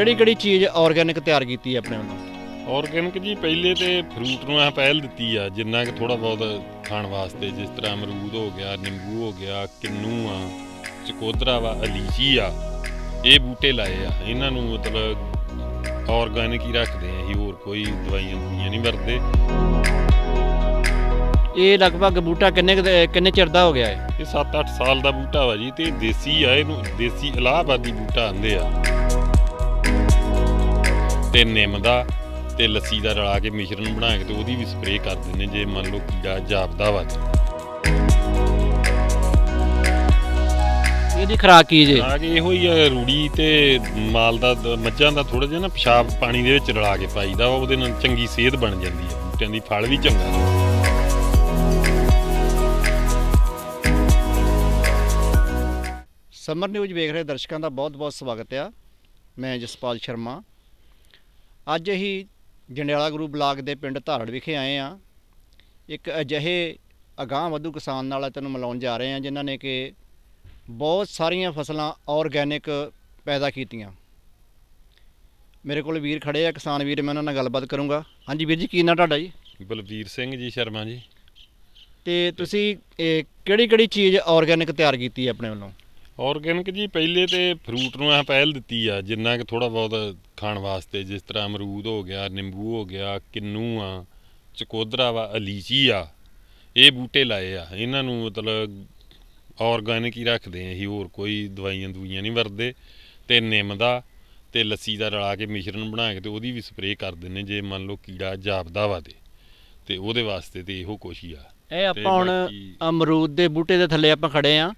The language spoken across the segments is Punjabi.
ਕਿਹੜੀ ਕਿਹੜੀ ਚੀਜ਼ ਆਰਗੈਨਿਕ ਤਿਆਰ ਕੀਤੀ ਹੈ ਆਪਣੇ ਵੱਲੋਂ ਆਰਗੈਨਿਕ ਜੀ ਪਹਿਲੇ ਤੇ ਫਰੂਟ ਨੂੰ ਆ ਪਹਿਲ ਦਿੱਤੀ ਆ ਜਿੰਨਾ ਕਿ ਥੋੜਾ ਬਹੁਤ ਖਾਣ ਵਾਸਤੇ ਜਿਸ ਤਰ੍ਹਾਂ ਅਮਰੂਦ ਹੋ ਗਿਆ ਨਿੰਬੂ ਹੋ ਗਿਆ ਕਿੰਨੂ ਆ ਚਕੋਦਰਾ ਵਾ ਅਲੀਚੀ ਆ ਇਹ ਬੂਟੇ ਲਾਏ ਆ ਇਹਨਾਂ ਨੂੰ ਮਤਲਬ ਆਰਗੈਨਿਕ ਹੀ ਰੱਖਦੇ ਆ ਇਹ ਹੋਰ ਕੋਈ ਦਵਾਈਆਂ ਨਹੀਂ ਵਰਤਦੇ ਇਹ ਲਗਭਗ ਬੂਟਾ ਕਿੰਨੇ ਕਿੰਨੇ ਚਿਰ ਦਾ ਹੋ ਗਿਆ ਹੈ ਇਹ 7-8 ਸਾਲ ਦਾ ਬੂਟਾ ਵਾ ਜੀ ਤੇ ਦੇਸੀ ਆ ਇਹਨੂੰ ਦੇਸੀ ਇਲਾਹਾਬਾਦੀ ਬੂਟਾ ਆਂਦੇ ਆ ਤੇ ਨਿੰਮ ਦਾ ਤੇ ਲੱਸੀ ਦਾ ਰਲਾ ਕੇ ਮਿਸ਼ਰਣ ਬਣਾ ਕੇ ਤੇ ਉਹਦੀ ਵੀ ਸਪਰੇਅ ਕਰ ਦਿੰਦੇ ਜੇ ਮੰਨ ਲਓ ਕੀੜਾ ਜਾਪਦਾ ਵਾ ਇਹਦੀ ਖਰਾਕ ਕੀ ਜੇ ਆ ਕੇ ਇਹੋ ਹੀ ਆ, ਰੂੜੀ ਤੇ ਮਾਲ ਦਾ ਮੱਝਾਂ ਦਾ ਥੋੜਾ ਜਿਹਾ ਨਾ ਪਿਸ਼ਾਬ ਪਾਣੀ ਦੇ ਵਿੱਚ ਰਲਾ ਕੇ ਪਾਈਦਾ ਉਹਦੇ ਨਾਲ ਚੰਗੀ ਸਿਹਤ ਬਣ ਜਾਂਦੀ ਹੈ ਬੂਟਿਆਂ ਦੀ ਫਲ ਵੀ ਚੰਗਾ ਸਮਰ ਨਿਊਜ਼ ਵੇਖ ਰਹੇ ਦਰਸ਼ਕਾਂ ਦਾ ਬਹੁਤ-ਬਹੁਤ ਸਵਾਗਤ ਆ ਮੈਂ ਜਸਪਾਲ ਸ਼ਰਮਾ ਅੱਜ ਹੀ ਜੰਡਿਆਲਾ ਗੁਰੂ ਬਲਾਕ ਦੇ ਪਿੰਡ ਧਾਰੜ ਵਿਖੇ ਆਏ ਆ ਇੱਕ ਅਜਿਹੇ ਅਗਾਹ ਵਧੂ ਕਿਸਾਨ ਨਾਲ ਤੈਨੂੰ ਮਿਲਾਉਣ ਜਾ ਰਹੇ ਆ ਜਿਨ੍ਹਾਂ ਨੇ ਕਿ ਬਹੁਤ ਸਾਰੀਆਂ ਫਸਲਾਂ ਆਰਗੈਨਿਕ ਪੈਦਾ ਕੀਤੀਆਂ ਮੇਰੇ ਕੋਲ ਵੀਰ ਖੜੇ ਆ ਕਿਸਾਨ ਵੀਰ ਮੈਂ ਉਹਨਾਂ ਨਾਲ ਗੱਲਬਾਤ ਕਰੂੰਗਾ ਹਾਂਜੀ ਵੀਰ ਜੀ ਕੀ ਨਾਮ ਤੁਹਾਡਾ ਜੀ ਬਲਵੀਰ ਸਿੰਘ ਜੀ ਸ਼ਰਮਾ ਜੀ ਤੇ ਤੁਸੀਂ ਕਿਹੜੀ ਕਿਹੜੀ ਚੀਜ਼ ਆਰਗੈਨਿਕ ਤਿਆਰ ਕੀਤੀ ਆਪਣੇ ਵੱਲੋਂ ਆਰਗੈਨਿਕ ਜੀ ਪਹਿਲੇ ਤੇ ਫਰੂਟ ਨੂੰ ਆ ਪਹਿਲ ਦਿੱਤੀ ਆ ਜਿੰਨਾ ਕਿ ਥੋੜਾ ਬਹੁਤ ਖਾਣ ਵਾਸਤੇ ਜਿਸ ਤਰ੍ਹਾਂ ਅਮਰੂਦ ਹੋ ਗਿਆ ਨਿੰਬੂ ਹੋ ਗਿਆ ਕਿੰਨੂ ਆ ਚਕੋਦਰਾ ਵਾ ਅਲੀਚੀ ਆ ਇਹ ਬੂਟੇ ਲਾਏ ਆ ਇਹਨਾਂ ਨੂੰ ਮਤਲਬ ਆਰਗੈਨਿਕ ਹੀ ਰੱਖਦੇ ਆ ਹੀ ਹੋਰ ਕੋਈ ਦਵਾਈਆਂ ਦੂਈਆਂ ਨਹੀਂ ਵਰਦੇ ਤੇ ਨਿੰਮ ਦਾ ਤੇ ਲੱਸੀ ਦਾ ਰਲਾ ਕੇ ਮਿਸ਼ਰਣ ਬਣਾ ਕੇ ਤੇ ਉਹਦੀ ਵੀ ਸਪਰੇਅ ਕਰ ਦਿੰਨੇ ਜੇ ਮੰਨ ਲਓ ਕੀੜਾ ਜਾਪਦਾ ਵਾ ਤੇ ਤੇ ਉਹਦੇ ਵਾਸਤੇ ਤੇ ਇਹੋ ਕੋਸ਼ਿਸ਼ ਆ ਇਹ ਆਪਾਂ ਹੁਣ ਅਮਰੂਦ ਦੇ ਬੂਟੇ ਦੇ ਥੱਲੇ ਆਪਾਂ ਖੜੇ ਆ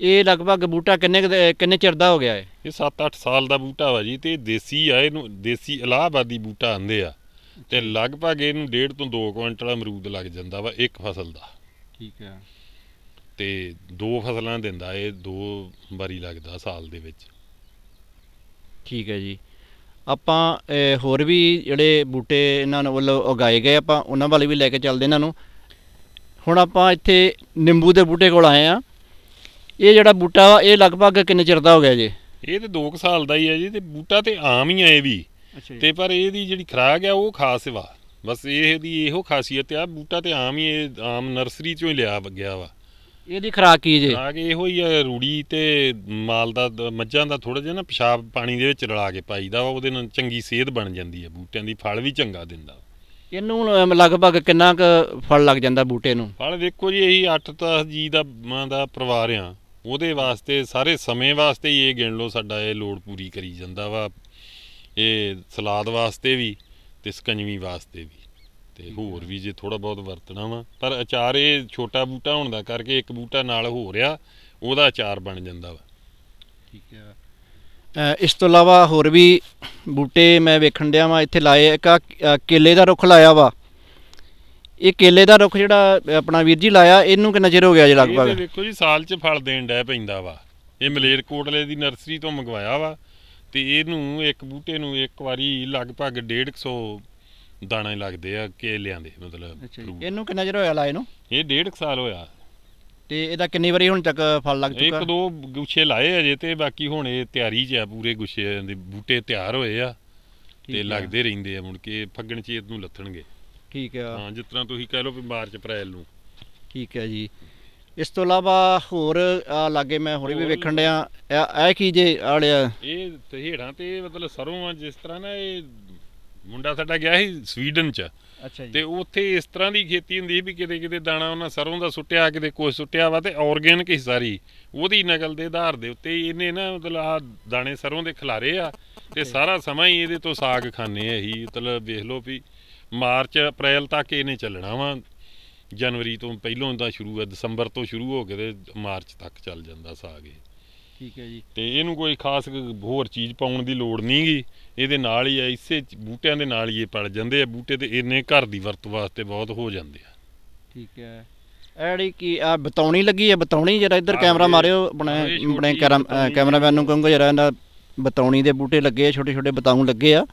ਇਹ ਲਗਭਗ ਬੂਟਾ ਕਿੰਨੇ ਕਿੰਨੇ ਚਿਰ ਦਾ ਹੋ ਗਿਆ ਹੈ ਇਹ 7-8 ਸਾਲ ਦਾ ਬੂਟਾ ਵਾ ਜੀ ਤੇ ਇਹ ਦੇਸੀ ਆ ਇਹਨੂੰ ਦੇਸੀ ਇਲਾਹਾਬਾਦੀ ਬੂਟਾ ਆਂਦੇ ਆ ਤੇ ਲਗਭਗ ਇਹਨੂੰ ਡੇਢ ਤੋਂ 2 ਕੁਇੰਟਲ ਅਮਰੂਦ ਲੱਗ ਜਾਂਦਾ ਵਾ ਇੱਕ ਫਸਲ ਦਾ ਠੀਕ ਹੈ ਤੇ ਦੋ ਫਸਲਾਂ ਦਿੰਦਾ ਇਹ ਦੋ ਵਾਰੀ ਲੱਗਦਾ ਸਾਲ ਦੇ ਵਿੱਚ ਠੀਕ ਹੈ ਜੀ ਆਪਾਂ ਹੋਰ ਵੀ ਜਿਹੜੇ ਬੂਟੇ ਇਹਨਾਂ ਨੂੰ ਵੱਲੋਂ ਉਗਾਏ ਗਏ ਆਪਾਂ ਉਹਨਾਂ ਵਾਲੇ ਵੀ ਲੈ ਕੇ ਚੱਲਦੇ ਇਹਨਾਂ ਨੂੰ ਹੁਣ ਆਪਾਂ ਇੱਥੇ ਨਿੰਬੂ ਦੇ ਬੂਟੇ ਕੋਲ ਆਏ ਆ ਇਹ ਜਿਹੜਾ ਬੂਟਾ ਵਾ ਇਹ ਲਗਭਗ ਕਿੰਨੇ ਚਿਰ ਦਾ ਹੋ ਗਿਆ ਜੀ ਇਹ ਤੇ 2 ਸਾਲ ਦਾ ਹੀ ਹੈ ਜੀ ਤੇ ਬੂਟਾ ਤੇ ਆਮ ਹੀ ਆ ਇਹ ਵੀ ਤੇ ਪਰ ਇਹਦੀ ਜਿਹੜੀ ਖਰਾਕ ਆ ਉਹ ਖਾਸ ਵਾ ਬਸ ਇਹਦੀ ਇਹੋ ਖਾਸੀਅਤ ਆ ਬੂਟਾ ਤੇ ਆਮ ਹੀ ਇਹ ਆਮ ਨਰਸਰੀ ਚੋਂ ਹੀ ਲਿਆ ਗਿਆ ਵਾ ਇਹਦੀ ਖਰਾਕ ਕੀ ਜੇ ਖਰਾਕ ਇਹੋ ਹੀ ਆ ਰੂੜੀ ਤੇ ਮਾਲ ਦਾ ਮੱਝਾਂ ਦਾ ਥੋੜਾ ਜਿਹਾ ਨਾ ਪਿਸ਼ਾਬ ਪਾਣੀ ਦੇ ਵਿੱਚ ਰਲਾ ਕੇ ਪਾਈਦਾ ਵਾ ਉਹਦੇ ਨਾਲ ਚੰਗੀ ਸਿਹਤ ਬਣ ਜਾਂਦੀ ਆ ਬੂਟਿਆਂ ਦੀ ਫਲ ਵੀ ਚੰਗਾ ਦਿੰਦਾ ਇਹਨੂੰ ਲਗਭਗ ਕਿੰਨਾ ਕੁ ਫਲ ਲੱਗ ਜਾਂਦਾ ਬੂਟੇ ਨੂੰ ਫਲ ਵੇਖੋ ਜੀ ਇਹੀ 8 10 ਜੀ ਦਾ ਦਾ ਪਰਿਵਾਰ ਆ ਉਹਦੇ ਵਾਸਤੇ ਸਾਰੇ ਸਮੇਂ ਵਾਸਤੇ ਹੀ ਇਹ ਗਿਣ ਲਓ ਸਾਡਾ ਇਹ ਲੋੜ ਪੂਰੀ ਕਰੀ ਜਾਂਦਾ ਵਾ ਇਹ ਸਲਾਦ ਵਾਸਤੇ ਵੀ ਤੇ ਸਕੰਜਵੀ ਵਾਸਤੇ ਵੀ ਤੇ ਹੋਰ ਵੀ ਜੇ ਥੋੜਾ ਬਹੁਤ ਵਰਤਣਾ ਵਾ ਪਰ ਅਚਾਰ ਇਹ ਛੋਟਾ ਬੂਟਾ ਹੋਣ ਦਾ ਕਰਕੇ ਇੱਕ ਬੂਟਾ ਨਾਲ ਹੋ ਰਿਹਾ ਉਹਦਾ ਅਚਾਰ ਬਣ ਜਾਂਦਾ ਵਾ ਠੀਕ ਹੈ ਇਸ ਤੋਂ ਇਲਾਵਾ ਹੋਰ ਵੀ ਬੂਟੇ ਮੈਂ ਵੇਖਣ ਡਿਆ ਵਾ ਇੱਥੇ ਲਾਏ ਇੱਕ ਕੇਲੇ ਦਾ ਰੁੱਖ ਲਾਇਆ ਵਾ ਇਹ ਕੇਲੇ ਦਾ ਰੁੱਖ ਜਿਹੜਾ ਆਪਣਾ ਵੀਰ ਜੀ ਲਾਇਆ ਇਹਨੂੰ ਕਿੰਨਾ ਚਿਰ ਹੋ ਗਿਆ ਜੀ ਇਹ ਤੇ ਲਗਭਗ ਜੀ ਸਾਲ 'ਚ ਫਲ ਦੇਣ ਡੈ ਪੈਂਦਾ ਵਾ ਇਹ ਮਲੇਰ ਕੋਟਲੇ ਦੀ ਨਰਸਰੀ ਤੋਂ ਮੰਗਵਾਇਆ ਵਾ ਤੇ ਇਹਨੂੰ ਇੱਕ ਬੂਟੇ ਨੂੰ ਇੱਕ ਵਾਰੀ ਲਗਭਗ 150 ਦਾਣੇ ਲੱਗਦੇ ਆ ਕੇਲਿਆਂ ਦੇ ਮਤਲਬ ਇਹਨੂੰ ਕਿੰਨਾ ਚਿਰ ਹੋਇਆ ਲਾਏ ਨੂੰ ਇਹ 1.5 ਸਾਲ ਹੋਇਆ ਤੇ ਇਹਦਾ ਕਿੰਨੀ ਵਾਰੀ ਹੁਣ ਤੱਕ ਫਲ ਲੱਗ ਚੁੱਕਾ ਇੱਕ ਦੋ ਗੁੱਛੇ ਲਾਏ ਅਜੇ ਤੇ ਬਾਕੀ ਹੁਣ ਇਹ ਤਿਆਰੀ 'ਚ ਆ ਪੂਰੇ ਗੁੱਛੇ ਦੇ ਬੂਟੇ ਤਿਆਰ ਹੋਏ ਆ ਤੇ ਲੱਗਦੇ ਰਹਿੰਦੇ ਆ ਮੁੜ ਕੇ ਫੱਗਣ ਚੇਤ ਨੂੰ ਲੱਥਣਗੇ ਠੀਕ ਆ ਹਾਂ ਜਿਸ ਤਰ੍ਹਾਂ ਤੁਸੀਂ ਕਹਿ ਲਓ ਵੀ ਮਾਰਚ ਅਪ੍ਰੈਲ ਨੂੰ ਠੀਕ ਹੈ ਜੀ ਇਸ ਤੋਂ ਇਲਾਵਾ ਹੋਰ ਆ ਲਾਗੇ ਮੈਂ ਹੋਰ ਵੀ ਵੇਖਣ ਡਿਆ ਇਹ ਕੀ ਜੇ ਆੜਿਆ ਇਹ ਤਹੇੜਾਂ ਤੇ ਮਤਲਬ ਸਰੋਂ ਆ ਜਿਸ ਤਰ੍ਹਾਂ ਨਾ ਇਹ ਮੁੰਡਾ ਸਾਡਾ ਗਿਆ ਸੀ ਸਵੀਡਨ ਚ ਅੱਛਾ ਜੀ ਤੇ ਉੱਥੇ ਇਸ ਤਰ੍ਹਾਂ ਦੀ ਖੇਤੀ ਹੁੰਦੀ ਵੀ ਕਿਤੇ ਕਿਤੇ ਦਾਣਾ ਉਹਨਾਂ ਸਰੋਂ ਦਾ ਸੁੱਟਿਆ ਕਿਤੇ ਕੋਈ ਸੁੱਟਿਆ ਵਾ ਤੇ ਆਰਗੈਨਿਕ ਹੀ ਸਾਰੀ ਉਹਦੀ ਨਕਲ ਦੇ ਆਧਾਰ ਦੇ ਉੱਤੇ ਇਹਨੇ ਨਾ ਮਤਲਬ ਆ ਦਾਣੇ ਸਰੋਂ ਦੇ ਖਿਲਾਰੇ ਆ ਤੇ ਸਾਰਾ ਸਮਾਂ ਹੀ ਇਹਦੇ ਤੋਂ ਸਾਗ ਖਾਣੇ ਆ ਹੀ ਮਤਲਬ ਵੇਖ ਲਓ ਵੀ ਮਾਰਚ ਅਪ੍ਰੈਲ ਤੱਕ ਇਹਨੇ ਚੱਲਣਾ ਵਾ ਜਨਵਰੀ ਤੋਂ ਪਹਿਲਾਂ ਦਾ ਸ਼ੁਰੂ ਹੈ ਦਸੰਬਰ ਤੋਂ ਸ਼ੁਰੂ ਹੋ ਕੇ ਤੇ ਮਾਰਚ ਤੱਕ ਚੱਲ ਜਾਂਦਾ ਸਾਗ ਇਹ ਠੀਕ ਹੈ ਜੀ ਤੇ ਇਹਨੂੰ ਕੋਈ ਖਾਸ ਹੋਰ ਚੀਜ਼ ਪਾਉਣ ਦੀ ਲੋੜ ਨਹੀਂਗੀ ਇਹਦੇ ਨਾਲ ਹੀ ਐਸੇ ਇਸੇ ਬੂਟਿਆਂ ਦੇ ਨਾਲ ਹੀ ਇਹ ਪੜ ਜਾਂਦੇ ਆ ਬੂਟੇ ਤੇ ਇਹਨੇ ਘਰ ਦੀ ਵਰਤ ਵਾਸਤੇ ਬਹੁਤ ਹੋ ਜਾਂਦੇ ਆ ਠੀਕ ਹੈ ਐੜੀ ਕੀ ਆ ਬਤੌਣੀ ਲੱਗੀ ਹੈ ਬਤੌਣੀ ਜਰਾ ਇੱਧਰ ਕੈਮਰਾ ਮਾਰਿਓ ਆਪਣੇ ਆਪਣੇ ਕੈਮਰਾਮੈਨ ਨੂੰ ਕਹੂੰਗਾ ਜਰਾ ਇਹਨਾਂ ਬਤੌਣੀ ਦੇ ਬੂਟੇ ਲੱਗੇ ਆ ਛੋਟੇ ਛੋਟੇ ਬਤਾਉਂ ਲੱਗੇ ਆ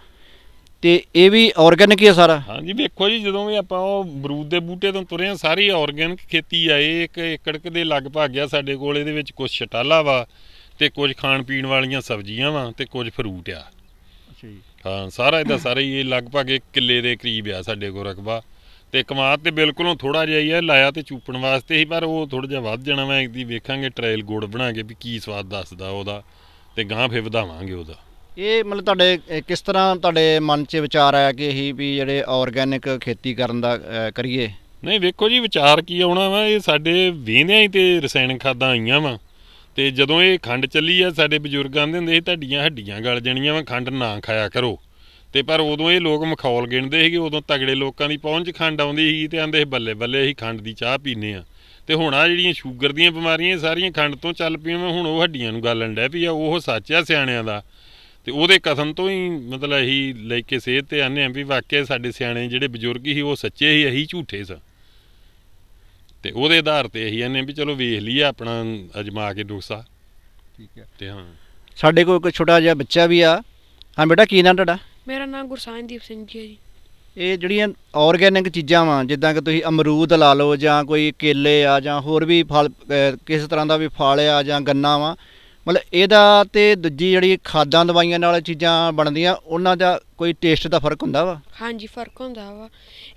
ਤੇ ਇਹ ਵੀ ਆਰਗੈਨਿਕ ਹੀ ਆ ਸਾਰਾ ਹਾਂਜੀ ਵੇਖੋ ਜੀ ਜਦੋਂ ਵੀ ਆਪਾਂ ਉਹ ਬਰੂਦ ਦੇ ਬੂਟੇ ਤੋਂ ਤੁਰੇ ਆ ਸਾਰੀ ਆਰਗੈਨਿਕ ਖੇਤੀ ਆ ਇਹ ਇੱਕ ਏਕੜ ਦੇ ਲਗਭਗ ਆ ਸਾਡੇ ਕੋਲ ਇਹਦੇ ਵਿੱਚ ਕੁਝ ਛਟਾਲਾ ਵਾ ਤੇ ਕੁਝ ਖਾਣ ਪੀਣ ਵਾਲੀਆਂ ਸਬਜ਼ੀਆਂ ਵਾ ਤੇ ਕੁਝ ਫਰੂਟ ਆ ਅੱਛਾ ਜੀ ਹਾਂ ਸਾਰਾ ਇਹਦਾ ਸਾਰਾ ਹੀ ਇਹ ਲਗਭਗ 1 ਕਿੱਲੇ ਦੇ ਕਰੀਬ ਆ ਸਾਡੇ ਕੋਲ ਰਕਬਾ ਤੇ ਕਮਾਤ ਤੇ ਬਿਲਕੁਲੋਂ ਥੋੜਾ ਜਿਹਾ ਹੀ ਆ ਲਾਇਆ ਤੇ ਚੂਪਣ ਵਾਸਤੇ ਹੀ ਪਰ ਉਹ ਥੋੜਾ ਜਿਹਾ ਵੱਧ ਜਾਣਾ ਵਾ ਇੱਕ ਦੀ ਵੇਖਾਂਗੇ ਟ੍ਰਾਇਲ ਗੋੜ ਬਣਾ ਕੇ ਵੀ ਕੀ ਸਵਾਦ ਦੱਸਦਾ ਉਹਦਾ ਤੇ ਗਾਂ ਫੇ ਵਧਾਵਾਂਗੇ ਉਹਦਾ ਇਹ ਮਤਲਬ ਤੁਹਾਡੇ ਕਿਸ ਤਰ੍ਹਾਂ ਤੁਹਾਡੇ ਮਨ 'ਚ ਵਿਚਾਰ ਆਇਆ ਕਿ ਅਸੀਂ ਵੀ ਜਿਹੜੇ ਆਰਗੈਨਿਕ ਖੇਤੀ ਕਰਨ ਦਾ ਕਰੀਏ ਨਹੀਂ ਵੇਖੋ ਜੀ ਵਿਚਾਰ ਕੀ ਆਉਣਾ ਵਾ ਇਹ ਸਾਡੇ ਵੇਂਦਿਆਂ ਹੀ ਤੇ ਰਸਾਇਣਿਕ ਖਾਦਾਂ ਆਈਆਂ ਵਾ ਤੇ ਜਦੋਂ ਇਹ ਖੰਡ ਚੱਲੀ ਆ ਸਾਡੇ ਬਜ਼ੁਰਗਾਂ ਦੇ ਹੁੰਦੇ ਸੀ ਤੁਹਾਡੀਆਂ ਹੱਡੀਆਂ ਗਲ ਜਾਣੀਆਂ ਵਾ ਖੰਡ ਨਾ ਖਾਇਆ ਕਰੋ ਤੇ ਪਰ ਉਦੋਂ ਇਹ ਲੋਕ ਮਖੌਲ ਗਿਣਦੇ ਸੀਗੇ ਉਦੋਂ ਤਗੜੇ ਲੋਕਾਂ ਦੀ ਪਹੁੰਚ ਖੰਡ ਆਉਂਦੀ ਸੀ ਤੇ ਆਂਦੇ ਬੱਲੇ ਬੱਲੇ ਅਸੀਂ ਖੰਡ ਦੀ ਚਾਹ ਪੀਨੇ ਆ ਤੇ ਹੁਣ ਆ ਜਿਹੜੀਆਂ ਸ਼ੂਗਰ ਦੀਆਂ ਬਿਮਾਰੀਆਂ ਇਹ ਸਾਰੀਆਂ ਖੰਡ ਤੋਂ ਚੱਲ ਪਈਆਂ ਹੁਣ ਉਹ ਹੱਡੀਆਂ ਨੂੰ ਗੱਲ ਡੈ ਪਈ ਆ ਉਹ ਸੱਚ ਆ ਸਿਆਣਿਆਂ ਦਾ ਤੇ ਉਹਦੇ ਕਥਨ ਤੋਂ ਹੀ ਮਤਲਬ ਇਹੀ ਲੈ ਕੇ ਸੇਧ ਤੇ ਆਨੇ ਆ ਵੀ ਵਾਕਿਆ ਸਾਡੇ ਸਿਆਣੇ ਜਿਹੜੇ ਬਜ਼ੁਰਗ ਸੀ ਉਹ ਸੱਚੇ ਹੀ ਅਹੀ ਝੂਠੇ ਸਾਂ ਤੇ ਉਹਦੇ ਆਧਾਰ ਤੇ ਇਹੀ ਆਨੇ ਵੀ ਚਲੋ ਵੇਖ ਲਈਏ ਆਪਣਾ ਅਜਮਾ ਕੇ ਡੋਸਾ ਠੀਕ ਹੈ ਤੇ ਹਾਂ ਸਾਡੇ ਕੋਲ ਇੱਕ ਛੋਟਾ ਜਿਹਾ ਬੱਚਾ ਵੀ ਆ ਹਾਂ ਬੇਟਾ ਕੀ ਨਾਮ ਤੁਹਾਡਾ ਮੇਰਾ ਨਾਮ ਗੁਰਸਾਇਨਦੀਪ ਸਿੰਘ ਜੀ ਹੈ ਜੀ ਇਹ ਜਿਹੜੀਆਂ ਆਰਗੈਨਿਕ ਚੀਜ਼ਾਂ ਵਾਂ ਜਿੱਦਾਂ ਕਿ ਤੁਸੀਂ ਅਮਰੂਦ ਲਾ ਲਓ ਜਾਂ ਕੋਈ ਕੇਲੇ ਆ ਜਾਂ ਹੋਰ ਵੀ ਫਲ ਕਿਸੇ ਤਰ੍ਹਾਂ ਦਾ ਵੀ ਫਲ ਆ ਜਾਂ ਗੰਨਾ ਵਾਂ ਮਤਲਬ ਇਹਦਾ ਤੇ ਦੂਜੀ ਜਿਹੜੀ ਖਾਦਾਂ ਦਵਾਈਆਂ ਨਾਲ ਚੀਜ਼ਾਂ ਬਣਦੀਆਂ ਉਹਨਾਂ ਦਾ ਕੋਈ ਟੇਸਟ ਦਾ ਫਰਕ ਹੁੰਦਾ ਵਾ ਹਾਂਜੀ ਫਰਕ ਹੁੰਦਾ ਵਾ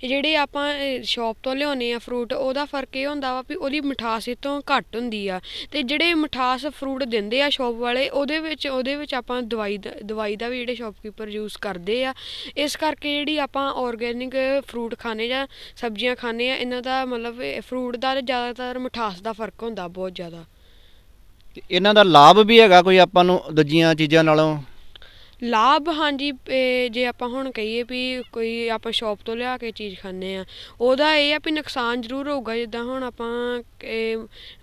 ਇਹ ਜਿਹੜੇ ਆਪਾਂ ਸ਼ਾਪ ਤੋਂ ਲਿਆਉਨੇ ਆ ਫਰੂਟ ਉਹਦਾ ਫਰਕ ਇਹ ਹੁੰਦਾ ਵਾ ਵੀ ਉਹਦੀ ਮਿਠਾਸ ਇਹ ਤੋਂ ਘੱਟ ਹੁੰਦੀ ਆ ਤੇ ਜਿਹੜੇ ਮਿਠਾਸ ਫਰੂਟ ਦਿੰਦੇ ਆ ਸ਼ਾਪ ਵਾਲੇ ਉਹਦੇ ਵਿੱਚ ਉਹਦੇ ਵਿੱਚ ਆਪਾਂ ਦਵਾਈ ਦਵਾਈ ਦਾ ਵੀ ਜਿਹੜੇ ਸ਼ਾਪਕੀਪਰ ਯੂਜ਼ ਕਰਦੇ ਆ ਇਸ ਕਰਕੇ ਜਿਹੜੀ ਆਪਾਂ ਆਰਗੇਨਿਕ ਫਰੂਟ ਖਾਣੇ ਜਾਂ ਸਬਜ਼ੀਆਂ ਖਾਣੇ ਆ ਇਹਨਾਂ ਦਾ ਮਤਲਬ ਫਰੂਟ ਦਾ ਜ਼ਿਆਦਾਤਰ ਮਿਠਾਸ ਦਾ ਫਰਕ ਹੁੰਦਾ ਬਹੁਤ ਜ਼ਿਆਦਾ ਇਹਨਾਂ ਦਾ ਲਾਭ ਵੀ ਹੈਗਾ ਕੋਈ ਆਪਾਂ ਨੂੰ ਦੂਜੀਆਂ ਚੀਜ਼ਾਂ ਨਾਲੋਂ ਲਾਭ ਹਾਂਜੀ ਜੇ ਆਪਾਂ ਹੁਣ ਕਹੀਏ ਵੀ ਕੋਈ ਆਪਾਂ ਸ਼ਾਪ ਤੋਂ ਲਿਆ ਕੇ ਚੀਜ਼ ਖਾਂਦੇ ਆ ਉਹਦਾ ਇਹ ਆ ਵੀ ਨੁਕਸਾਨ ਜ਼ਰੂਰ ਹੋਊਗਾ ਜਿੱਦਾਂ ਹੁਣ ਆਪਾਂ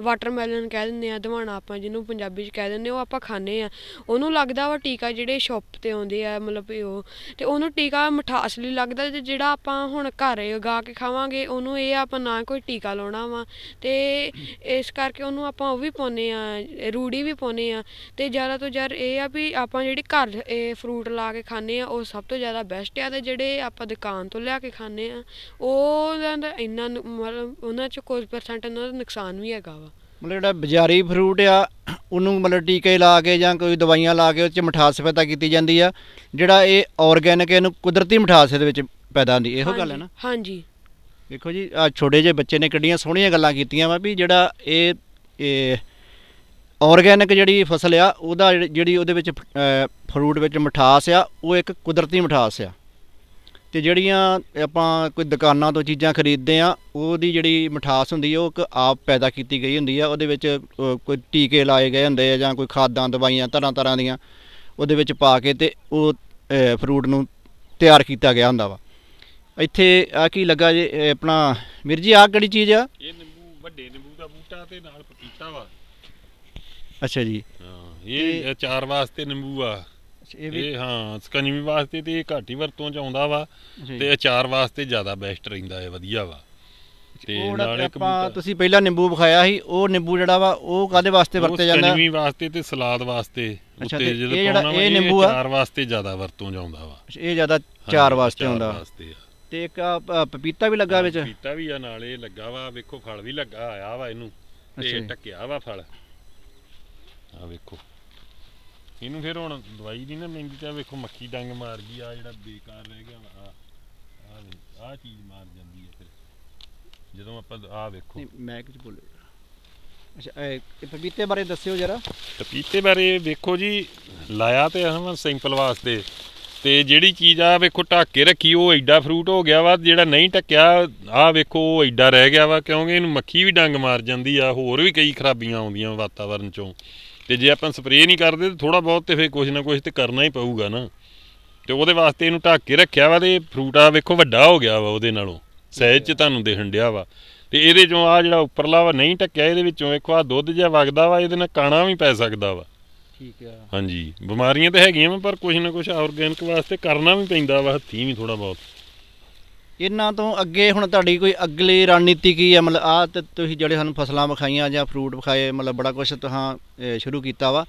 ਵਾਟਰਮੈਲਨ ਕਹਿ ਦਿੰਦੇ ਆ ਦਵਾਣਾ ਆਪਾਂ ਜਿਹਨੂੰ ਪੰਜਾਬੀ 'ਚ ਕਹਿ ਦਿੰਦੇ ਉਹ ਆਪਾਂ ਖਾਂਦੇ ਆ ਉਹਨੂੰ ਲੱਗਦਾ ਵਾ ਟੀਕਾ ਜਿਹੜੇ ਸ਼ਾਪ ਤੇ ਆਉਂਦੇ ਆ ਮਤਲਬ ਉਹ ਤੇ ਉਹਨੂੰ ਟੀਕਾ ਮਿਠਾਸ ਲਈ ਲੱਗਦਾ ਤੇ ਜਿਹੜਾ ਆਪਾਂ ਹੁਣ ਘਰ ਉਗਾ ਕੇ ਖਾਵਾਂਗੇ ਉਹਨੂੰ ਇਹ ਆਪਾਂ ਨਾ ਕੋਈ ਟੀਕਾ ਲਾਉਣਾ ਵਾ ਤੇ ਇਸ ਕਰਕੇ ਉਹਨੂੰ ਆਪਾਂ ਉਹ ਵੀ ਪਾਉਨੇ ਆ ਰੂੜੀ ਵੀ ਪਾਉਨੇ ਆ ਤੇ ਜ਼ਿਆਦਾ ਤੋਂ ਜ਼ਿਆਦਾ ਇਹ ਆ ਵੀ ਆਪਾਂ ਜਿਹੜੀ ਘਰ ਫਰੂਟ ਲਾ ਕੇ ਖਾਂਦੇ ਆ ਉਹ ਸਭ ਤੋਂ ਜ਼ਿਆਦਾ ਬੈਸਟ ਆ ਤੇ ਜਿਹੜੇ ਆਪਾਂ ਦੁਕਾਨ ਤੋਂ ਲਿਆ ਕੇ ਖਾਂਦੇ ਆ ਉਹ ਇੰਨਾ ਮਤਲਬ ਉਹਨਾਂ 'ਚ ਕੁਝ ਪਰਸੈਂਟ ਉਹਨਾਂ ਦਾ ਨੁਕਸਾਨ ਵੀ ਹੈਗਾ ਵਾ ਮਤਲਬ ਜਿਹੜਾ ਬਾਜ਼ਾਰੀ ਫਰੂਟ ਆ ਉਹਨੂੰ ਮਤਲਬ ਟੀਕੇ ਲਾ ਕੇ ਜਾਂ ਕੋਈ ਦਵਾਈਆਂ ਲਾ ਕੇ ਉਹ ਚ ਮਿਠਾਸ ਪੈਦਾ ਕੀਤੀ ਜਾਂਦੀ ਆ ਜਿਹੜਾ ਇਹ ਆਰਗੈਨਿਕ ਇਹਨੂੰ ਕੁਦਰਤੀ ਮਿਠਾਸ ਦੇ ਵਿੱਚ ਪੈਦਾ ਹੁੰਦੀ ਇਹੋ ਗੱਲ ਹੈ ਨਾ ਹਾਂਜੀ, ਦੇਖੋ ਜੀ ਆ ਛੋਟੇ ਜਿਹੇ ਬੱਚੇ ਨੇ ਕੱਡੀਆਂ ਸੋਹਣੀਆਂ ਗੱਲਾਂ ਕੀਤੀਆਂ ਵਾ ਵੀ ਜਿਹੜਾ ਇਹ ਇਹ ਆਰਗੈਨਿਕ ਜਿਹੜੀ ਫਸਲ ਆ ਉਹਦਾ ਜਿਹੜੀ ਉਹਦੇ ਵਿੱਚ ਫਰੂਟ ਵਿੱਚ ਮਿਠਾਸ ਆ ਉਹ ਇੱਕ ਕੁਦਰਤੀ ਮਿਠਾਸ ਆ ਤੇ ਜਿਹੜੀਆਂ ਆਪਾਂ ਕੋਈ ਦੁਕਾਨਾਂ ਤੋਂ ਚੀਜ਼ਾਂ ਖਰੀਦਦੇ ਆ ਉਹਦੀ ਜਿਹੜੀ ਮਿਠਾਸ ਹੁੰਦੀ ਉਹ ਇੱਕ ਆਪ ਪੈਦਾ ਕੀਤੀ ਗਈ ਹੁੰਦੀ ਆ ਉਹਦੇ ਵਿੱਚ ਕੋਈ ਟੀਕੇ ਲਾਏ ਗਏ ਹੁੰਦੇ ਆ ਜਾਂ ਕੋਈ ਖਾਦਾਂ ਦਵਾਈਆਂ ਤਰ੍ਹਾਂ ਤਰ੍ਹਾਂ ਦੀਆਂ ਉਹਦੇ ਵਿੱਚ ਪਾ ਕੇ ਤੇ ਉਹ ਫਰੂਟ ਨੂੰ ਤਿਆਰ ਕੀਤਾ ਗਿਆ ਹੁੰਦਾ ਵਾ ਇੱਥੇ ਆ ਕੀ ਲੱਗਾ ਜੇ ਆਪਣਾ ਮਿਰਜੀ ਆ ਕਿਹੜੀ ਚੀਜ਼ ਆ ਇਹ ਨਿੰਬੂ ਵੱਡੇ ਨਿੰਬੂ ਦਾ ਬੂਟਾ ਤੇ ਨਾਲ ਪਪੀਤਾ ਵਾ ਅੱਛਾ ਜੀ ਹਾਂ ਇਹ ਅਚਾਰ ਵਾਸਤੇ ਨਿੰਬੂ ਆ ਇਹ ਹਾਂ ਸਕੰਜਵੀ ਵਾਸਤੇ ਤੇ ਇਹ ਘਾਟੀ ਵਰਤੋਂ ਚ ਆਉਂਦਾ ਵਾ ਤੇ ਅਚਾਰ ਵਾਸਤੇ ਜ਼ਿਆਦਾ ਬੈਸਟ ਰਹਿੰਦਾ ਹੈ ਵਧੀਆ ਵਾ ਤੇ ਨਾਲੇ ਆਪਾਂ ਤੁਸੀਂ ਪਹਿਲਾਂ ਨਿੰਬੂ ਵਿਖਾਇਆ ਸੀ ਉਹ ਨਿੰਬੂ ਜਿਹੜਾ ਵਾ ਉਹ ਕਾਦੇ ਵਾਸਤੇ ਵਰਤੇ ਜਾਂਦਾ ਸਕੰਜਵੀ ਵਾਸਤੇ ਤੇ ਸਲਾਦ ਵਾਸਤੇ ਉੱਤੇ ਜਿਹੜਾ ਪਾਉਣਾ ਇਹ ਨਿੰਬੂ ਆ ਅਚਾਰ ਵਾਸਤੇ ਜ਼ਿਆਦਾ ਵਰਤੋਂ ਚ ਆਉਂਦਾ ਵਾ ਇਹ ਜ਼ਿਆਦਾ ਚਾਰ ਵਾਸਤੇ ਆਉਂਦਾ ਤੇ ਇੱਕ ਪਪੀਤਾ ਵੀ ਲੱਗਾ ਵਿੱਚ ਪਪੀਤਾ ਵੀ ਆ ਨਾਲੇ ਲੱਗਾ ਵਾ ਵੇਖੋ ਫਲ ਵੀ ਲੱਗਾ ਆਇਆ ਵਾ ਇਹਨੂੰ ਤੇ ਟੱਕਿਆ ਵਾ ਫਲ ਆ ਵੇਖੋ ਇਹਨੂੰ ਫਿਰ ਹੁਣ ਦਵਾਈ ਨਹੀਂ ਨਾ ਮਿਲਦੀ ਤਾਂ ਵੇਖੋ ਮੱਖੀ ਡੰਗ ਮਾਰ ਗਈ ਆ ਜਿਹੜਾ ਬੇਕਾਰ ਰਹਿ ਗਿਆ ਆ ਆ ਆ ਚੀਜ਼ ਮਾਰ ਜਾਂਦੀ ਹੈ ਫਿਰ ਜਦੋਂ ਆਪਾਂ ਆ ਵੇਖੋ ਮੈਂ ਕੁਝ ਬੋਲੇ ਅੱਛਾ ਇਹ ਪਪੀਤੇ ਬਾਰੇ ਦੱਸਿਓ ਜਰਾ ਪਪੀਤੇ ਬਾਰੇ ਵੇਖੋ ਜੀ ਲਾਇਆ ਤੇ ਹਮ ਸਿੰਪਲ ਵਾਸਤੇ ਤੇ ਜਿਹੜੀ ਚੀਜ਼ ਆ ਵੇਖੋ ਢੱਕ ਕੇ ਰੱਖੀ ਉਹ ਐਡਾ ਫਰੂਟ ਹੋ ਗਿਆ ਵਾ ਜਿਹੜਾ ਨਹੀਂ ਢੱਕਿਆ ਆ ਵੇਖੋ ਉਹ ਐਡਾ ਰਹਿ ਗਿਆ ਵਾ ਕਿਉਂਕਿ ਇਹਨੂੰ ਮੱਖੀ ਵੀ ਡੰਗ ਮਾਰ ਜਾਂਦੀ ਆ ਹੋਰ ਵੀ ਕਈ ਖਰਾਬੀਆਂ ਆਉਂਦੀਆਂ ਵਾਤਾਵਰਨ ਚੋਂ ਤੇ ਜੇ ਆਪਾਂ ਸਪਰੇਅ ਨਹੀਂ ਕਰਦੇ ਤਾਂ ਥੋੜਾ ਬਹੁਤ ਤੇ ਫੇਰ ਕੁਝ ਨਾ ਕੁਝ ਤੇ ਕਰਨਾ ਹੀ ਪਊਗਾ ਨਾ ਤੇ ਉਹਦੇ ਵਾਸਤੇ ਇਹਨੂੰ ਢੱਕ ਕੇ ਰੱਖਿਆ ਵਾ ਤੇ ਫਰੂਟ ਆ ਵੇਖੋ ਵੱਡਾ ਹੋ ਗਿਆ ਵਾ ਉਹਦੇ ਨਾਲੋਂ ਸਹਿਜ ਚ ਤੁਹਾਨੂੰ ਦੇਖਣ ਡਿਆ ਵਾ ਤੇ ਇਹਦੇ ਚੋਂ ਆ ਜਿਹੜਾ ਉੱਪਰਲਾ ਵਾ ਨਹੀਂ ਟੱਕਿਆ ਇਹਦੇ ਵਿੱਚੋਂ ਵੇਖੋ ਆ ਦੁੱਧ ਜਿਹਾ ਵਗਦਾ ਵਾ ਇਹਦੇ ਨਾਲ ਕਾਣਾ ਵੀ ਪੈ ਸਕਦਾ ਵਾ ਠੀਕ ਆ ਹਾਂਜੀ ਬਿਮਾਰੀਆਂ ਤਾਂ ਹੈਗੀਆਂ ਪਰ ਕੁਝ ਨਾ ਕੁਝ ਆਰਗੈਨਿਕ ਵਾਸਤੇ ਕਰਨਾ ਵੀ ਪੈਂਦਾ ਵਾ ਹੱਥੀ ਵੀ ਥੋੜਾ ਬਹੁਤ ਇਹਨਾਂ ਤੋਂ ਅੱਗੇ ਹੁਣ ਤੁਹਾਡੀ ਕੋਈ ਅਗਲੀ ਰਣਨੀਤੀ ਕੀ ਹੈ ਮਤਲਬ ਆ ਤੇ ਤੁਸੀਂ ਜਿਹੜੇ ਸਾਨੂੰ ਫਸਲਾਂ ਵਿਖਾਈਆਂ ਜਾਂ ਫਰੂਟ ਵਿਖਾਏ ਮਤਲਬ ਬੜਾ ਕੁਝ ਤੁਸੀਂ ਸ਼ੁਰੂ ਕੀਤਾ ਵਾ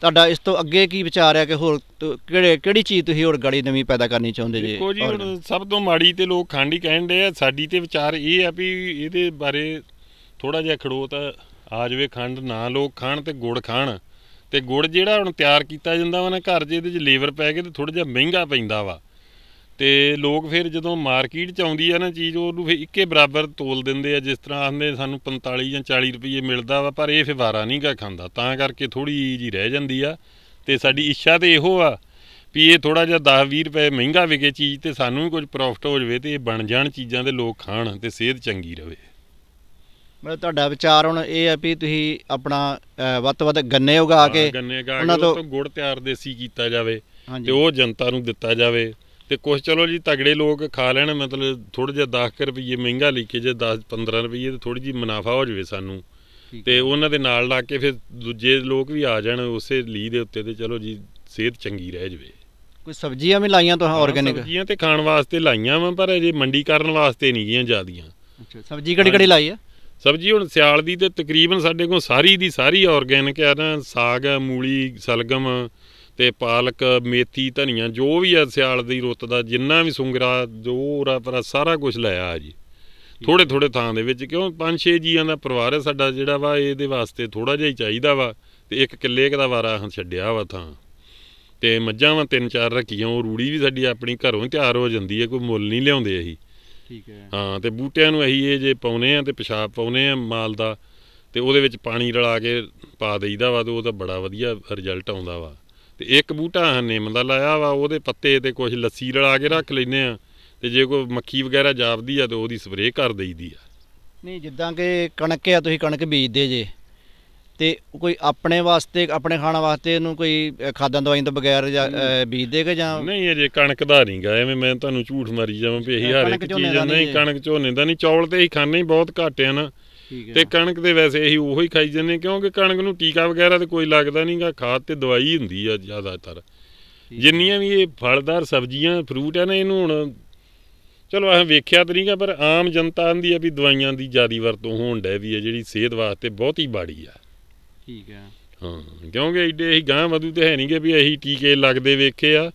ਤੁਹਾਡਾ ਇਸ ਤੋਂ ਅੱਗੇ ਕੀ ਵਿਚਾਰ ਹੈ ਕਿ ਹੋਰ ਕਿਹੜੇ ਕਿਹੜੀ ਚੀਜ਼ ਤੁਸੀਂ ਹੋਰ ਗਾੜੀ ਨਵੀਂ ਪੈਦਾ ਕਰਨੀ ਚਾਹੁੰਦੇ ਜੀ ਦੇਖੋ ਜੀ ਸਭ ਤੋਂ ਮਾੜੀ ਤੇ ਲੋਕ ਖਾਂਡੀ ਕਹਿੰਦੇ ਆ ਸਾਡੀ ਤੇ ਵਿਚਾਰ ਇਹ ਆ ਵੀ ਇਹਦੇ ਬਾਰੇ ਥੋੜਾ ਜਿਹਾ ਖੜੋਤ ਆ ਜਾਵੇ ਖੰਡ ਨਾ ਲੋਕ ਖਾਣ ਤੇ ਗੁੜ ਖਾਣ ਤੇ ਗੁੜ ਜਿਹੜਾ ਹੁਣ ਤਿਆਰ ਕੀਤਾ ਜਾਂਦਾ ਵਾ ਨਾ ਘਰ ਜੇ ਇਹਦੇ 'ਚ ਲੇਬਰ ਪੈ ਕੇ ਤੇ ਥੋੜਾ ਜਿਹਾ ਮਹਿੰਗਾ ਪੈਂਦਾ ਵਾ ਤੇ ਲੋਕ ਫਿਰ ਜਦੋਂ ਮਾਰਕੀਟ ਚ ਆਉਂਦੀ ਆ ਨਾ ਚੀਜ਼ ਉਹਨੂੰ ਫਿਰ ਇੱਕੇ ਬਰਾਬਰ ਤੋਲ ਦਿੰਦੇ ਆ ਜਿਸ ਤਰ੍ਹਾਂ ਆਂਦੇ ਸਾਨੂੰ 45 ਜਾਂ 40 ਰੁਪਏ ਮਿਲਦਾ ਵਾ ਪਰ ਇਹ ਫਿਰ ਵਾਰਾ ਨਹੀਂ ਗਾ ਖਾਂਦਾ ਤਾਂ ਕਰਕੇ ਥੋੜੀ ਜੀ ਰਹਿ ਜਾਂਦੀ ਆ ਤੇ ਸਾਡੀ ਇੱਛਾ ਤੇ ਇਹੋ ਆ ਵੀ ਇਹ ਥੋੜਾ ਜਿਹਾ 10-20 ਰੁਪਏ ਮਹਿੰਗਾ ਵਿਕੇ ਚੀਜ਼ ਤੇ ਸਾਨੂੰ ਵੀ ਕੁਝ ਪ੍ਰੋਫਿਟ ਹੋ ਜਵੇ ਤੇ ਇਹ ਬਣ ਜਾਣ ਚੀਜ਼ਾਂ ਦੇ ਲੋਕ ਖਾਣ ਤੇ ਸਿਹਤ ਚੰਗੀ ਰਵੇ ਮੈਂ ਤੁਹਾਡਾ ਵਿਚਾਰ ਹੁਣ ਇਹ ਆ ਵੀ ਤੁਸੀਂ ਆਪਣਾ ਵੱਤ ਵੱਤ ਗੰਨੇ ਉਗਾ ਕੇ ਉਹਨਾਂ ਤੋਂ ਗੁੜ ਤਿਆਰ ਦੇਸੀ ਕੀਤਾ ਜਾਵੇ ਤੇ ਉਹ ਜਨਤਾ ਨੂੰ ਦਿੱਤਾ ਜਾਵੇ ਤੇ ਕੁਝ ਚਲੋ ਜੀ ਤਗੜੇ ਲੋਕ ਖਾ ਲੈਣ ਮਤਲਬ ਥੋੜਾ ਜਿਹਾ 10 ਰੁਪਏ ਮਹਿੰਗਾ ਲਿਖੇ ਜੇ 10 15 ਰੁਪਏ ਤੇ ਥੋੜੀ ਜੀ ਮੁਨਾਫਾ ਹੋ ਜਵੇ ਸਾਨੂੰ ਤੇ ਉਹਨਾਂ ਦੇ ਨਾਲ ਲਾ ਕੇ ਫਿਰ ਦੂਜੇ ਲੋਕ ਵੀ ਆ ਜਾਣ ਉਸੇ ਲੀ ਦੇ ਉੱਤੇ ਤੇ ਚਲੋ ਜੀ ਸਿਹਤ ਚੰਗੀ ਰਹਿ ਜਵੇ ਕੋਈ ਸਬਜ਼ੀਆਂ ਵੀ ਲਾਈਆਂ ਤੁਸੀਂ ਆਰਗੈਨਿਕ ਸਬਜ਼ੀਆਂ ਤੇ ਖਾਣ ਵਾਸਤੇ ਲਾਈਆਂ ਵਾ ਪਰ ਜੇ ਮੰਡੀ ਕਰਨ ਵਾਸਤੇ ਨਹੀਂ ਗੀਆਂ ਜਿਆਦੀਆਂ ਅੱਛਾ ਸਬਜ਼ੀ ਕਿਹੜੀ ਕਿਹੜੀ ਲਾਈ ਆ ਸਬਜ਼ੀ ਹੁਣ ਸਿਆਲ ਦੀ ਤੇ ਤਕਰੀਬਨ ਸਾਡੇ ਕੋਲ ਸਾਰੀ ਦੀ ਸਾਰੀ ਆਰਗੈਨਿਕ ਆ ਨਾ ਸਾਗ ਮੂਲੀ ਸਲਗਮ ਤੇ ਪਾਲਕ ਮੇਥੀ ਧਨੀਆ ਜੋ ਵੀ ਆ ਸਿਆਲ ਦੀ ਰੁੱਤ ਦਾ ਜਿੰਨਾ ਵੀ ਸੁੰਗਰਾ ਜੋ ਰਾਪਰਾ ਸਾਰਾ ਕੁਝ ਲਾਇਆ ਜੀ ਥੋੜੇ ਥੋੜੇ ਥਾਂ ਦੇ ਵਿੱਚ ਕਿਉਂ 5-6 ਜੀਆਂ ਦਾ ਪਰਿਵਾਰ ਹੈ ਸਾਡਾ ਜਿਹੜਾ ਵਾ ਇਹਦੇ ਵਾਸਤੇ ਥੋੜਾ ਜਿਹਾ ਹੀ ਚਾਹੀਦਾ ਵਾ ਤੇ ਇੱਕ ਕਿੱਲੇ ਦਾ ਵਾਰਾ ਹਾਂ ਛੱਡਿਆ ਵਾ ਥਾਂ ਤੇ ਮੱਝਾਂ ਵਾ ਤਿੰਨ ਚਾਰ ਰੱਖੀਆਂ ਉਹ ਰੂੜੀ ਵੀ ਸਾਡੀ ਆਪਣੀ ਘਰੋਂ ਤਿਆਰ ਹੋ ਜਾਂਦੀ ਹੈ ਕੋਈ ਮੁੱਲ ਨਹੀਂ ਲਿਆਉਂਦੇ ਅਸੀਂ ਠੀਕ ਹੈ ਹਾਂ ਤੇ ਬੂਟਿਆਂ ਨੂੰ ਅਸੀਂ ਇਹ ਜੇ ਪਾਉਨੇ ਆ ਤੇ ਪਿਸ਼ਾਬ ਪਾਉਨੇ ਆ ਮਾਲ ਦਾ ਤੇ ਉਹਦੇ ਵਿੱਚ ਪਾਣੀ ਰਲਾ ਕੇ ਪਾ ਦੇਈਦਾ ਵਾ ਤੇ ਉਹਦਾ ਬੜਾ ਵਧੀਆ ਰਿਜ਼ਲਟ ਆਉਂਦਾ ਵਾ ਤੇ ਇੱਕ ਬੂਟਾ ਨਿੰਮ ਦਾ ਲਾਇਆ ਵਾ ਉਹਦੇ ਪੱਤੇ ਤੇ ਕੁਝ ਲੱਸੀ ਰਲਾ ਕੇ ਰੱਖ ਲੈਨੇ ਆ ਤੇ ਜੇ ਕੋਈ ਮੱਖੀ ਵਗੈਰਾ ਜਾਪਦੀ ਆ ਤੇ ਉਹਦੀ ਸਪਰੇਅ ਕਰ ਦਈਦੀ ਆ ਨਹੀਂ ਜਿੱਦਾਂ ਕਿ ਕਣਕ ਆ ਤੁਸੀਂ ਕਣਕ ਬੀਜਦੇ ਜੇ ਤੇ ਕੋਈ ਆਪਣੇ ਵਾਸਤੇ ਆਪਣੇ ਖਾਣ ਵਾਸਤੇ ਇਹਨੂੰ ਕੋਈ ਖਾਦਾਂ ਦਵਾਈਆਂ ਤੋਂ ਬਗੈਰ ਬੀਜਦੇਗਾ ਜਾਂ ਨਹੀਂ ਅਜੇ ਕਣਕ ਦਾ ਨਹੀਂਗਾ ਐਵੇਂ ਮੈਂ ਤੁਹਾਨੂੰ ਝੂਠ ਮਾਰੀ ਜਾਵਾਂ ਵੀ ਇਹੀ ਹਰ ਇੱਕ ਚੀਜ਼ ਨਹੀਂ ਕਣਕ ਝੋਨੇ ਦਾ ਨਹੀਂ ਚੌਲ ਤੇ ਹੀ ਖਾਣੇ ਬਹੁਤ ਘਾਟੇ ਹਨ ਨਾ ਤੇ ਕਣਕ ਦੇ ਵੈਸੇ ਇਹੀ ਉਹੋ ਹੀ ਖਾਈ ਜਾਂਦੇ ਕਿਉਂਕਿ ਕਣਕ ਨੂੰ ਟੀਕਾ ਵਗੈਰਾ ਤੇ ਕੋਈ ਲੱਗਦਾ ਨਹੀਂਗਾ ਖਾਦ ਤੇ ਦਵਾਈ ਹੁੰਦੀ ਆ ਜ਼ਿਆਦਾਤਰ ਜਿੰਨੀਆਂ ਵੀ ਇਹ ਫਲਦਾਰ ਸਬਜ਼ੀਆਂ ਫਰੂਟ ਆ ਨਾ ਇਹਨੂੰ ਹੁਣ ਚਲੋ ਅਸੀਂ ਵੇਖਿਆ ਤਾਂ ਨਹੀਂਗਾ ਪਰ ਆਮ ਜਨਤਾ ਆਂਦੀ ਆ ਵੀ ਦਵਾਈਆਂ ਦੀ ਜ਼ਿਆਦੀ ਵਰਤੋਂ ਹੋਣ ਡੈ ਵੀ ਆ ਜਿਹੜੀ ਸਿਹਤ ਵਾਸਤੇ ਬਹੁਤ ਹੀ ਬਾੜੀ ਆ ਠੀਕ ਆ ਹਾਂ ਕਿਉਂਕਿ ਐਡੇ ਇਹ ਗਾਂ ਵਧੂ ਤੇ ਹੈ ਨਹੀਂਗੇ ਵੀ ਇਹੀ ਟੀਕੇ ਲੱਗਦੇ ਵੇਖੇ ਆ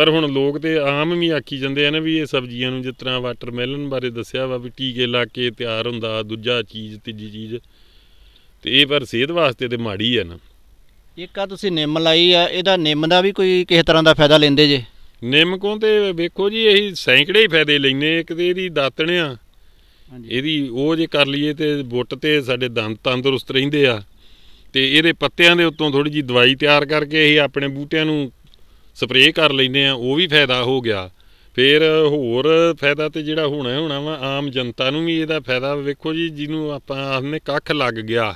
ਪਰ ਹੁਣ ਲੋਕ ਤੇ ਆਮ ਵੀ ਆਖੀ ਜਾਂਦੇ ਆ ਨਾ ਵੀ ਇਹ ਸਬਜ਼ੀਆਂ ਨੂੰ ਜਿਸ ਤਰ੍ਹਾਂ ਵਾਟਰਮੈਲਨ ਬਾਰੇ ਦੱਸਿਆ ਵਾ ਵੀ ਟੀਕੇ ਲਾ ਕੇ ਤਿਆਰ ਹੁੰਦਾ ਦੂਜਾ ਚੀਜ਼ ਤੀਜੀ ਚੀਜ਼ ਤੇ ਇਹ ਪਰ ਸਿਹਤ ਵਾਸਤੇ ਤੇ ਮਾੜੀ ਆ ਨਾ ਇੱਕ ਆ ਤੁਸੀਂ ਨਿੰਮ ਲਾਈ ਆ ਇਹਦਾ ਨਿੰਮ ਦਾ ਵੀ ਕੋਈ ਕਿਸੇ ਤਰ੍ਹਾਂ ਦਾ ਫਾਇਦਾ ਲੈਂਦੇ ਜੇ ਨਿੰਮ ਕੋਂ ਤੇ ਵੇਖੋ ਜੀ ਇਹੀ ਸੈਂਕੜੇ ਹੀ ਫਾਇਦੇ ਲੈਨੇ ਇੱਕ ਤੇ ਇਹਦੀ ਦਾਤਣ ਆ ਇਹਦੀ ਉਹ ਜੇ ਕਰ ਲਈਏ ਤੇ ਬੁੱਟ ਤੇ ਸਾਡੇ ਦੰਦ ਤੰਦਰੁਸਤ ਰਹਿੰਦੇ ਆ ਤੇ ਇਹਦੇ ਪੱਤਿਆਂ ਦੇ ਉੱਤੋਂ ਥੋੜੀ ਜੀ ਦਵਾਈ ਤਿਆਰ ਕਰਕੇ ਇਹ ਆਪਣੇ ਬੂਟਿਆਂ ਨੂੰ ਸਪਰੇਅ ਕਰ ਲੈਨੇ ਆ ਉਹ ਵੀ ਫਾਇਦਾ ਹੋ ਗਿਆ ਫਿਰ ਹੋਰ ਫਾਇਦਾ ਤੇ ਜਿਹੜਾ ਹੋਣਾ ਹੋਣਾ ਵਾ ਆਮ ਜਨਤਾ ਨੂੰ ਵੀ ਇਹਦਾ ਫਾਇਦਾ ਵੇਖੋ ਜੀ ਜਿਹਨੂੰ ਆਪਾਂ ਆਪਣੇ ਕੱਖ ਲੱਗ ਗਿਆ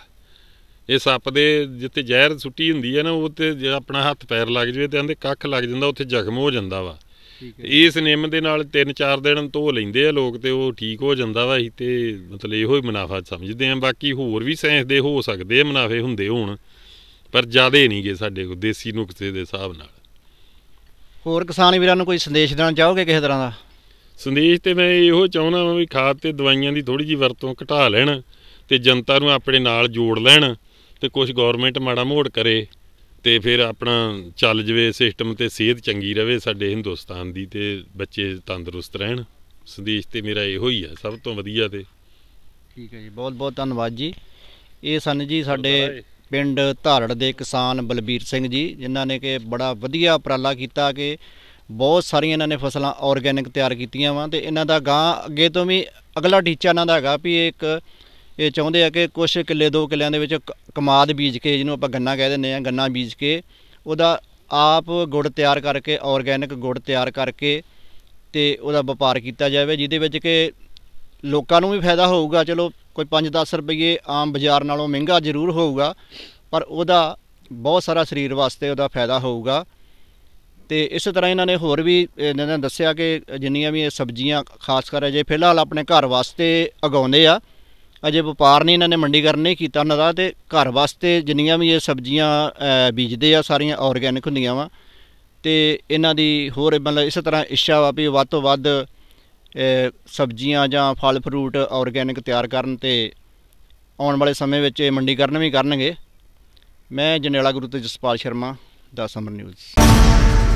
ਇਹ ਸੱਪ ਦੇ ਜਿੱਤੇ ਜ਼ਹਿਰ ਸੁੱਟੀ ਹੁੰਦੀ ਹੈ ਨਾ ਉਹ ਤੇ ਜੇ ਆਪਣਾ ਹੱਥ ਪੈਰ ਲੱਗ ਜਵੇ ਤੇ ਆਂਦੇ ਕੱਖ ਲੱਗ ਜਾਂਦਾ ਉੱਥੇ ਜ਼ਖਮ ਹੋ ਜਾਂਦਾ ਵਾ ਇਸ ਨਿੰਮ ਦੇ ਨਾਲ 3-4 ਦਿਨ ਧੋ ਲੈਂਦੇ ਆ ਲੋਕ ਤੇ ਉਹ ਠੀਕ ਹੋ ਜਾਂਦਾ ਵਾ ਤੇ ਮਤਲਬ ਇਹੋ ਹੀ ਮੁਨਾਫਾ ਸਮਝਦੇ ਆ ਬਾਕੀ ਹੋਰ ਵੀ ਸਾਇੰਸ ਦੇ ਹੋ ਸਕਦੇ ਆ ਮੁਨਾਫੇ ਹੁੰਦੇ ਹੋਣ ਪਰ ਜ਼ਿਆਦੇ ਨਹੀਂਗੇ ਸਾਡੇ ਕੋ ਦੇਸੀ ਨੁਕਤੇ ਦੇ ਹਿਸਾਬ ਨਾਲ ਹੋਰ ਕਿਸਾਨ ਵੀਰਾਂ ਨੂੰ ਕੋਈ ਸੰਦੇਸ਼ ਦੇਣਾ ਚਾਹੋਗੇ ਕਿਸੇ ਤਰ੍ਹਾਂ ਦਾ ਸੰਦੇਸ਼ ਤੇ ਮੈਂ ਇਹੋ ਚਾਹੁੰਦਾ ਵੀ ਖਾਦ ਤੇ ਦਵਾਈਆਂ ਦੀ ਥੋੜੀ ਜੀ ਵਰਤੋਂ ਘਟਾ ਲੈਣ ਤੇ ਜਨਤਾ ਨੂੰ ਆਪਣੇ ਨਾਲ ਜੋੜ ਲੈਣ ਤੇ ਕੁਝ ਗਵਰਨਮੈਂਟ ਮਾੜਾ ਮੋੜ ਕਰੇ ਤੇ ਫਿਰ ਆਪਣਾ ਚੱਲ ਜਵੇ ਸਿਸਟਮ ਤੇ ਸਿਹਤ ਚੰਗੀ ਰਵੇ ਸਾਡੇ ਹਿੰਦੁਸਤਾਨ ਦੀ ਤੇ ਬੱਚੇ ਤੰਦਰੁਸਤ ਰਹਿਣ ਸੰਦੇਸ਼ ਤੇ ਮੇਰਾ ਇਹੋ ਹੀ ਆ ਸਭ ਤੋਂ ਵਧੀਆ ਤੇ ਠੀਕ ਹੈ ਜੀ ਬਹੁਤ ਬਹੁਤ ਧੰਨਵਾਦ ਜੀ ਇਹ ਸਨ ਜੀ ਸਾਡੇ ਪਿੰਡ ਧਾਰੜ ਦੇ ਕਿਸਾਨ ਬਲਬੀਰ ਸਿੰਘ ਜੀ ਜਿਨ੍ਹਾਂ ਨੇ ਕਿ ਬੜਾ ਵਧੀਆ ਉਪਰਾਲਾ ਕੀਤਾ ਕਿ ਬਹੁਤ ਸਾਰੀਆਂ ਇਹਨਾਂ ਨੇ ਫਸਲਾਂ ਆਰਗੈਨਿਕ ਤਿਆਰ ਕੀਤੀਆਂ ਵਾਂ ਤੇ ਇਹਨਾਂ ਦਾ ਗਾਂ ਅੱਗੇ ਤੋਂ ਵੀ ਅਗਲਾ ਟੀਚਾ ਇਹਨਾਂ ਦਾ ਹੈਗਾ ਵੀ ਇੱਕ ਇਹ ਚਾਹੁੰਦੇ ਆ ਕਿ ਕੁਝ ਕਿੱਲੇ ਦੋ ਕਿੱਲਿਆਂ ਦੇ ਵਿੱਚ ਕਮਾਦ ਬੀਜ ਕੇ ਜਿਹਨੂੰ ਆਪਾਂ ਗੰਨਾ ਕਹਿ ਦਿੰਦੇ ਆ ਗੰਨਾ ਬੀਜ ਕੇ ਉਹਦਾ ਆਪ ਗੁੜ ਤਿਆਰ ਕਰਕੇ ਆਰਗੈਨਿਕ ਗੁੜ ਤਿਆਰ ਕਰਕੇ ਤੇ ਉਹਦਾ ਵਪਾਰ ਕੀਤਾ ਜਾਵੇ ਜਿਹਦੇ ਵਿੱਚ ਕਿ ਲੋਕਾਂ ਨੂੰ ਵੀ ਫਾਇਦਾ ਹੋਊਗਾ ਚਲੋ ਕੋਈ 5-10 ਰੁਪਏ ਆਮ ਬਾਜ਼ਾਰ ਨਾਲੋਂ ਮਹਿੰਗਾ ਜ਼ਰੂਰ ਹੋਊਗਾ ਪਰ ਉਹਦਾ ਬਹੁਤ ਸਾਰਾ ਸਰੀਰ ਵਾਸਤੇ ਉਹਦਾ ਫਾਇਦਾ ਹੋਊਗਾ ਤੇ ਇਸੇ ਤਰ੍ਹਾਂ ਇਹਨਾਂ ਨੇ ਹੋਰ ਵੀ ਇਹਨਾਂ ਨੇ ਦੱਸਿਆ ਕਿ ਜਿੰਨੀਆਂ ਵੀ ਇਹ ਸਬਜ਼ੀਆਂ ਖਾਸ ਕਰ ਅਜੇ ਫਿਲਹਾਲ ਆਪਣੇ ਘਰ ਵਾਸਤੇ ਉਗਾਉਂਦੇ ਆ ਅਜੇ ਵਪਾਰ ਨਹੀਂ ਇਹਨਾਂ ਨੇ ਮੰਡੀਕਰਨ ਨਹੀਂ ਕੀਤਾ ਨਾ ਤੇ ਘਰ ਵਾਸਤੇ ਜਿੰਨੀਆਂ ਵੀ ਇਹ ਸਬਜ਼ੀਆਂ ਬੀਜਦੇ ਆ ਸਾਰੀਆਂ ਆਰਗੈਨਿਕ ਹੁੰਦੀਆਂ ਵਾ ਤੇ ਇਹਨਾਂ ਦੀ ਹੋਰ ਮਤਲਬ ਇਸੇ ਤਰ੍ਹਾਂ ਇੱਛਾ ਵਾ ਵੀ ਵੱਧ ਤੋਂ ਵੱਧ ਸਬਜ਼ੀਆਂ ਜਾਂ ਫਲ ਫਰੂਟ ਆਰਗੈਨਿਕ ਤਿਆਰ ਕਰਨ ਤੇ ਆਉਣ ਵਾਲੇ ਸਮੇਂ ਵਿੱਚ ਇਹ ਮੰਡੀਕਰਨ ਵੀ ਕਰਨਗੇ ਮੈਂ ਜਨੇਲਾ ਗੁਰੂ ਤੇ ਜਸਪਾਲ ਸ਼ਰਮਾ ਦਾ ਸਮਰ ਨਿਊਜ਼